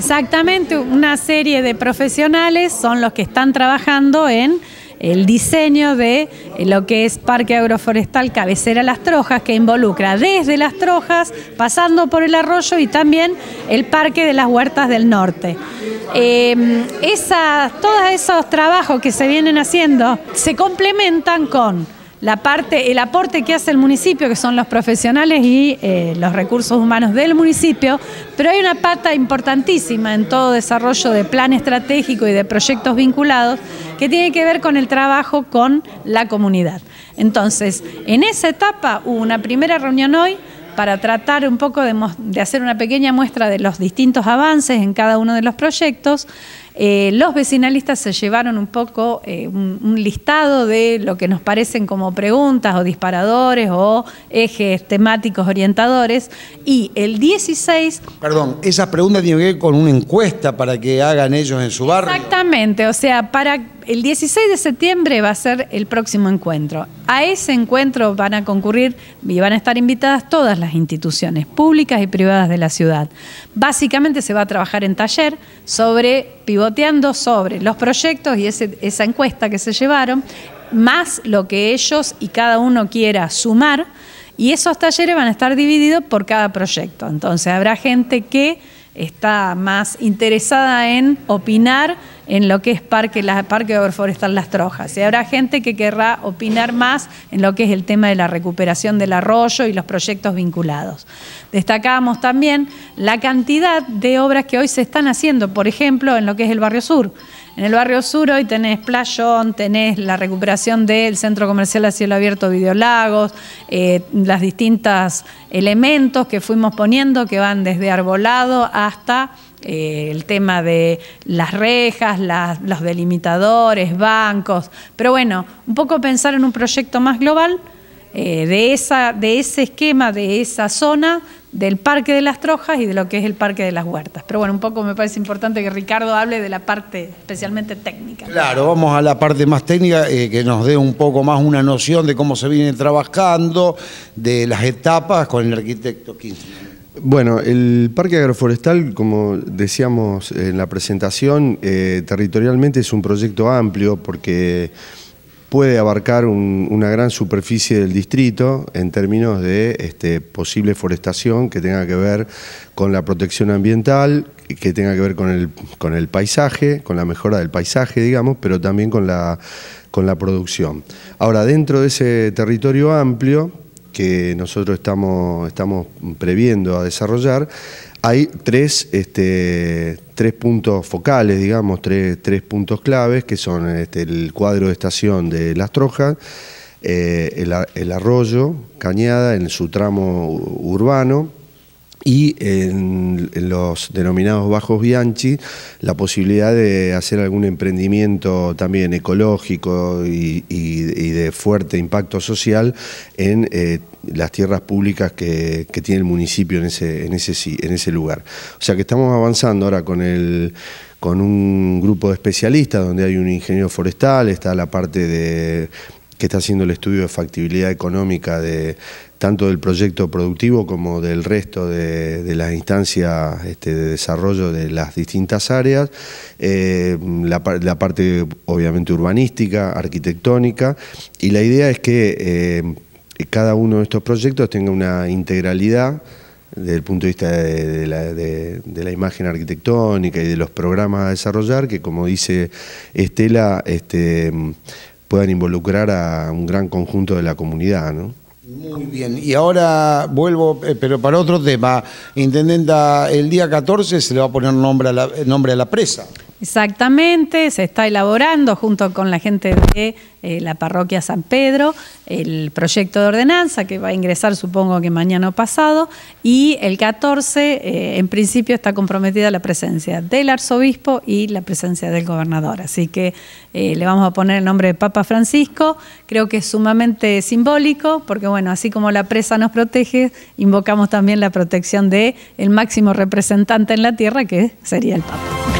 Exactamente, una serie de profesionales son los que están trabajando en el diseño de lo que es Parque Agroforestal Cabecera Las Trojas, que involucra desde Las Trojas, pasando por el arroyo y también el Parque de las Huertas del Norte. Em, todos esos trabajos que se vienen haciendo se complementan con parte, el aporte que hace el municipio, que son los profesionales y eh, los recursos humanos del municipio, pero hay una pata importantísima en todo desarrollo de plan estratégico y de proyectos vinculados que tiene que ver con el trabajo con la comunidad. Entonces, en esa etapa hubo una primera reunión hoy para tratar un poco de hacer una pequeña muestra de los distintos avances en cada uno de los proyectos eh, los vecinalistas se llevaron un poco eh, un, listado de lo que nos parecen como preguntas o disparadores o ejes temáticos orientadores y el 16... Perdón, esas preguntas tienen que ver con una encuesta para que hagan ellos en su barrio. Exactamente, o sea, para el 16 de septiembre va a ser el próximo encuentro. A ese encuentro van a concurrir y van a estar invitadas todas las instituciones públicas y privadas de la ciudad. Básicamente se va a trabajar en taller sobre pivoteando sobre los proyectos y esa encuesta que se llevaron, más lo que ellos y cada uno quiera sumar, y esos talleres van a estar divididos por cada proyecto. Entonces habrá gente que está más interesada en opinar en lo que es Parque, la, Parque Las Trojas. Y habrá gente que querrá opinar más en lo que es el tema de la recuperación del arroyo y los proyectos vinculados. Destacamos también la cantidad de obras que hoy se están haciendo, por ejemplo, en lo que es el Barrio Sur. En el barrio sur hoy tenés Playón, tenés la recuperación del centro comercial a cielo abierto Videolagos, eh, las distintas elementos que fuimos poniendo que van desde arbolado hasta eh, el tema de las rejas, los delimitadores, bancos. Pero bueno, un poco pensar en un proyecto más global eh, de, esa, de ese esquema, de esa zona, del Parque de las Trojas y de lo que es el Parque de las Huertas. Pero bueno, un poco me parece importante que Ricardo hable de la parte especialmente técnica. Claro, vamos a la parte más técnica, eh, que nos dé un poco más una noción de cómo se viene trabajando, de las etapas con el arquitecto 15. Bueno, el Parque Agroforestal, como decíamos en la presentación, eh, territorialmente es un proyecto amplio porque puede abarcar una gran superficie del distrito en términos de este, posible forestación que tenga que ver con la protección ambiental, que tenga que ver con el, con el paisaje, con la mejora del paisaje, digamos, pero también con la, con la producción. Ahora, dentro de ese territorio amplio, que nosotros estamos, estamos previendo a desarrollar, hay tres, este, tres puntos focales, digamos, tres, puntos claves, que son este, el cuadro de estación de Las Trojas, eh, el, arroyo Cañada en su tramo urbano, y en los denominados bajos Bianchi la posibilidad de hacer algún emprendimiento también ecológico y, de fuerte impacto social en eh, las tierras públicas que, tiene el municipio en ese, en, ese, en ese lugar. O sea que estamos avanzando ahora con el con un grupo de especialistas donde hay un ingeniero forestal, está la parte de que está haciendo el estudio de factibilidad económica de tanto del proyecto productivo como del resto de, las instancias este, de desarrollo de las distintas áreas, eh, la, parte obviamente urbanística, arquitectónica, y la idea es que eh, cada uno de estos proyectos tenga una integralidad desde el punto de vista de, la, imagen arquitectónica y de los programas a desarrollar, que como dice Estela, este, puedan involucrar a un gran conjunto de la comunidad, ¿no? Muy bien, y ahora vuelvo, eh, pero para otro tema. Intendenta, el día 14 se le va a poner nombre a nombre a la presa. Exactamente, se está elaborando junto con la gente de eh, la parroquia San Pedro el proyecto de ordenanza que va a ingresar supongo que mañana o pasado y el 14 eh, en principio está comprometida la presencia del arzobispo y la presencia del gobernador. Así que eh, le vamos a poner el nombre de Papa Francisco, creo que es sumamente simbólico porque bueno, así como la presa nos protege, invocamos también la protección del el máximo representante en la tierra que sería el Papa.